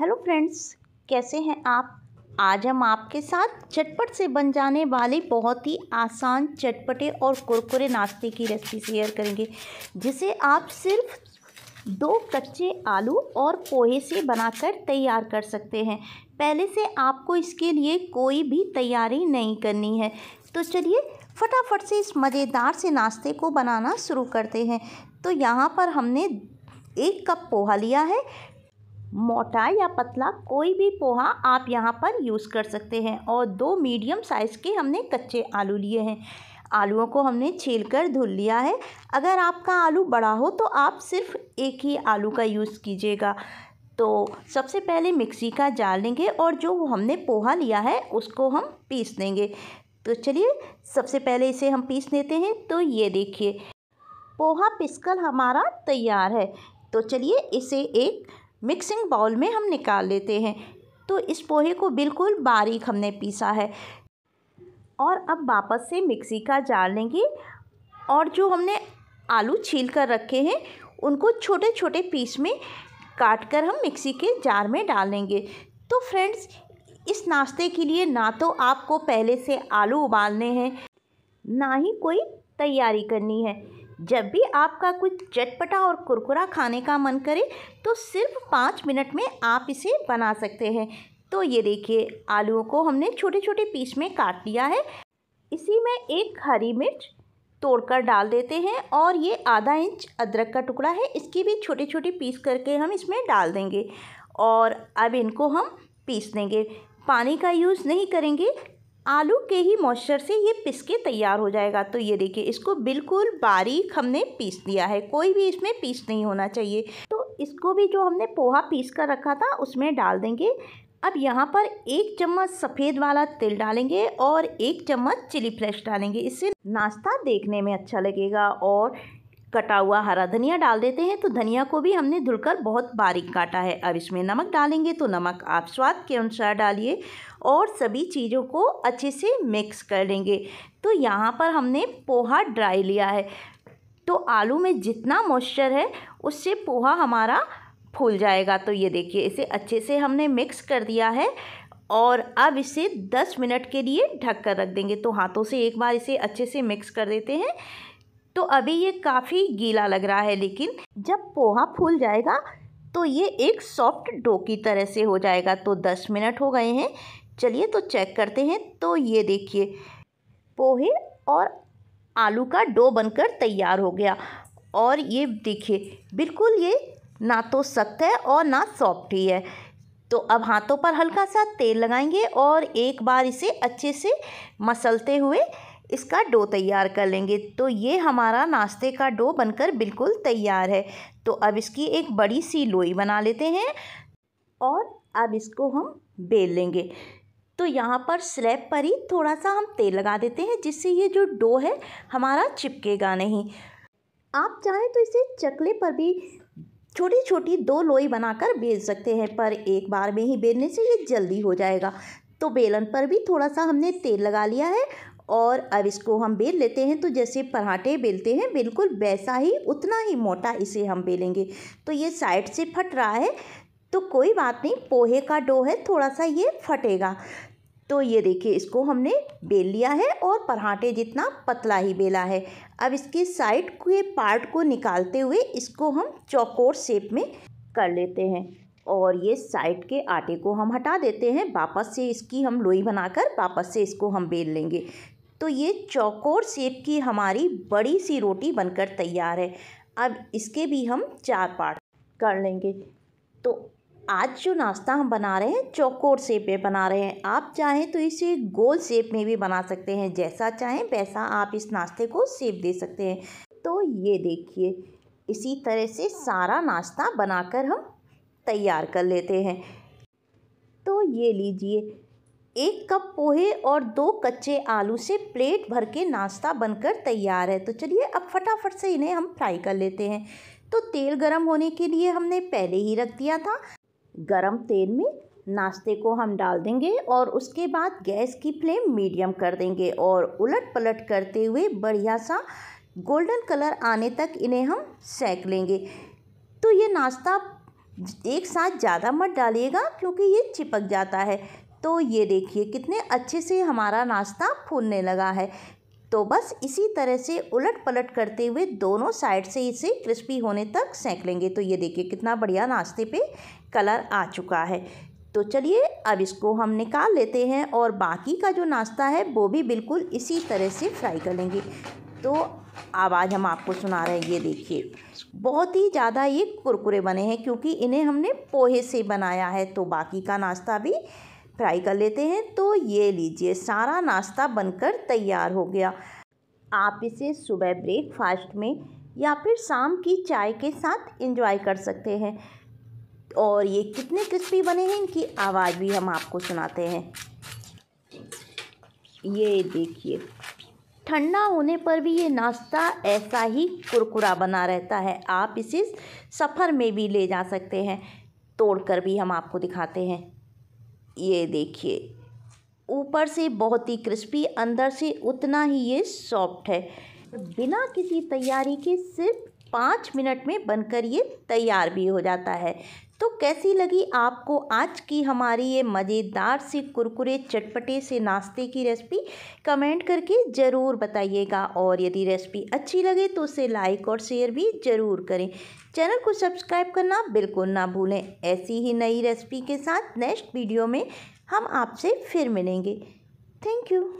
hello friends कैसे हैं आप आज हम आपके साथ चटपट से बन जाने वाले बहुत ही आसान चटपटे और कुरकुरे नाश्ते की रेसिपी शेयर करेंगे जिसे आप सिर्फ दो कच्चे आलू और पोहे से बनाकर तैयार कर सकते हैं पहले से आपको इसके लिए कोई भी तैयारी नहीं करनी है तो चलिए फटाफट से इस मज़ेदार से नाश्ते को बनाना शुरू करते हैं तो यहाँ पर हमने एक कप पोहा लिया है मोटा या पतला कोई भी पोहा आप यहाँ पर यूज़ कर सकते हैं और दो मीडियम साइज़ के हमने कच्चे आलू लिए हैं आलूओं को हमने छील कर धुल लिया है अगर आपका आलू बड़ा हो तो आप सिर्फ एक ही आलू का यूज़ कीजिएगा तो सबसे पहले मिक्सी का जाल लेंगे और जो हमने पोहा लिया है उसको हम पीस देंगे तो चलिए सबसे पहले इसे हम पीस लेते हैं तो ये देखिए पोहा पिसकल हमारा तैयार है तो चलिए इसे एक मिक्सिंग बाउल में हम निकाल लेते हैं तो इस पोहे को बिल्कुल बारीक हमने पीसा है और अब वापस से मिक्सी का जार लेंगे और जो हमने आलू छील कर रखे हैं उनको छोटे छोटे पीस में काट कर हम मिक्सी के जार में डालेंगे तो फ्रेंड्स इस नाश्ते के लिए ना तो आपको पहले से आलू उबालने हैं ना ही कोई तैयारी करनी है जब भी आपका कुछ चटपटा और कुरकुरा खाने का मन करे तो सिर्फ पाँच मिनट में आप इसे बना सकते हैं तो ये देखिए आलूओं को हमने छोटे छोटे पीस में काट लिया है इसी में एक हरी मिर्च तोड़कर डाल देते हैं और ये आधा इंच अदरक का टुकड़ा है इसकी भी छोटे छोटे पीस करके हम इसमें डाल देंगे और अब इनको हम पीस देंगे पानी का यूज़ नहीं करेंगे आलू के ही मॉइस्चर से ये पिस के तैयार हो जाएगा तो ये देखिए इसको बिल्कुल बारीक हमने पीस दिया है कोई भी इसमें पीस नहीं होना चाहिए तो इसको भी जो हमने पोहा पीस कर रखा था उसमें डाल देंगे अब यहाँ पर एक चम्मच सफ़ेद वाला तिल डालेंगे और एक चम्मच चिली फ्लेक्स डालेंगे इससे नाश्ता देखने में अच्छा लगेगा और कटा हुआ हरा धनिया डाल देते हैं तो धनिया को भी हमने धुलकर बहुत बारीक काटा है अब इसमें नमक डालेंगे तो नमक आप स्वाद के अनुसार डालिए और सभी चीज़ों को अच्छे से मिक्स कर लेंगे तो यहाँ पर हमने पोहा ड्राई लिया है तो आलू में जितना मॉइस्चर है उससे पोहा हमारा फूल जाएगा तो ये देखिए इसे अच्छे से हमने मिक्स कर दिया है और अब इसे दस मिनट के लिए ढक कर रख देंगे तो हाथों से एक बार इसे अच्छे से मिक्स कर देते हैं तो अभी ये काफ़ी गीला लग रहा है लेकिन जब पोहा फूल जाएगा तो ये एक सॉफ्ट डो की तरह से हो जाएगा तो दस मिनट हो गए हैं चलिए तो चेक करते हैं तो ये देखिए पोहे और आलू का डो बनकर तैयार हो गया और ये देखिए बिल्कुल ये ना तो सख्त है और ना सॉफ्ट ही है तो अब हाथों पर हल्का सा तेल लगाएंगे और एक बार इसे अच्छे से मसलते हुए इसका डो तैयार कर लेंगे तो ये हमारा नाश्ते का डो बनकर बिल्कुल तैयार है तो अब इसकी एक बड़ी सी लोई बना लेते हैं और अब इसको हम बेल लेंगे तो यहाँ पर स्लैब पर ही थोड़ा सा हम तेल लगा देते हैं जिससे ये जो डो है हमारा चिपकेगा नहीं आप चाहें तो इसे चकले पर भी छोटी छोटी दो लोई बनाकर बेल सकते हैं पर एक बार में ही बेलने से ये जल्दी हो जाएगा तो बेलन पर भी थोड़ा सा हमने तेल लगा लिया है और अब इसको हम बेल लेते हैं तो जैसे पराठे बेलते हैं बिल्कुल वैसा ही उतना ही मोटा इसे हम बेलेंगे तो ये साइड से फट रहा है तो कोई बात नहीं पोहे का डो है थोड़ा सा ये फटेगा तो ये देखिए इसको हमने बेल लिया है और पराठे जितना पतला ही बेला है अब इसके साइड के पार्ट को निकालते हुए इसको हम चौकोर शेप में कर लेते हैं और ये साइड के आटे को हम हटा देते हैं वापस से इसकी हम लोई बनाकर वापस से इसको हम बेल लेंगे तो ये चौकोर शेप की हमारी बड़ी सी रोटी बनकर तैयार है अब इसके भी हम चार पार्ट कर लेंगे तो आज जो नाश्ता हम बना रहे हैं चौकोर शेप में बना रहे हैं आप चाहें तो इसे गोल शेप में भी बना सकते हैं जैसा चाहें वैसा आप इस नाश्ते को शेप दे सकते हैं तो ये देखिए इसी तरह से सारा नाश्ता बनाकर हम तैयार कर लेते हैं तो ये लीजिए एक कप पोहे और दो कच्चे आलू से प्लेट भर के नाश्ता बनकर तैयार है तो चलिए अब फटाफट से इन्हें हम फ्राई कर लेते हैं तो तेल गरम होने के लिए हमने पहले ही रख दिया था गरम तेल में नाश्ते को हम डाल देंगे और उसके बाद गैस की फ्लेम मीडियम कर देंगे और उलट पलट करते हुए बढ़िया सा गोल्डन कलर आने तक इन्हें हम सेक लेंगे तो ये नाश्ता एक साथ ज़्यादा मत डालिएगा क्योंकि ये चिपक जाता है तो ये देखिए कितने अच्छे से हमारा नाश्ता फूलने लगा है तो बस इसी तरह से उलट पलट करते हुए दोनों साइड से इसे क्रिस्पी होने तक सेंक लेंगे तो ये देखिए कितना बढ़िया नाश्ते पे कलर आ चुका है तो चलिए अब इसको हम निकाल लेते हैं और बाकी का जो नाश्ता है वो भी बिल्कुल इसी तरह से फ्राई कर लेंगे तो आवाज़ हम आपको सुना रहे हैं ये देखिए बहुत ही ज़्यादा ये कुरकुरे बने हैं क्योंकि इन्हें हमने पोहे से बनाया है तो बाकी का नाश्ता भी फ्राई कर लेते हैं तो ये लीजिए सारा नाश्ता बनकर तैयार हो गया आप इसे सुबह ब्रेकफास्ट में या फिर शाम की चाय के साथ इंजॉय कर सकते हैं और ये कितने क्रिस्पी बने हैं इनकी आवाज़ भी हम आपको सुनाते हैं ये देखिए ठंडा होने पर भी ये नाश्ता ऐसा ही कुरकुरा बना रहता है आप इसे सफ़र में भी ले जा सकते हैं तोड़कर भी हम आपको दिखाते हैं ये देखिए ऊपर से बहुत ही क्रिस्पी अंदर से उतना ही ये सॉफ्ट है बिना किसी तैयारी के सिर्फ पाँच मिनट में बनकर ये तैयार भी हो जाता है तो कैसी लगी आपको आज की हमारी ये मज़ेदार सी कुरकुरे चटपटे से नाश्ते की रेसिपी कमेंट करके ज़रूर बताइएगा और यदि रेसिपी अच्छी लगे तो उसे लाइक और शेयर भी ज़रूर करें चैनल को सब्सक्राइब करना बिल्कुल ना भूलें ऐसी ही नई रेसिपी के साथ नेक्स्ट वीडियो में हम आपसे फिर मिलेंगे थैंक यू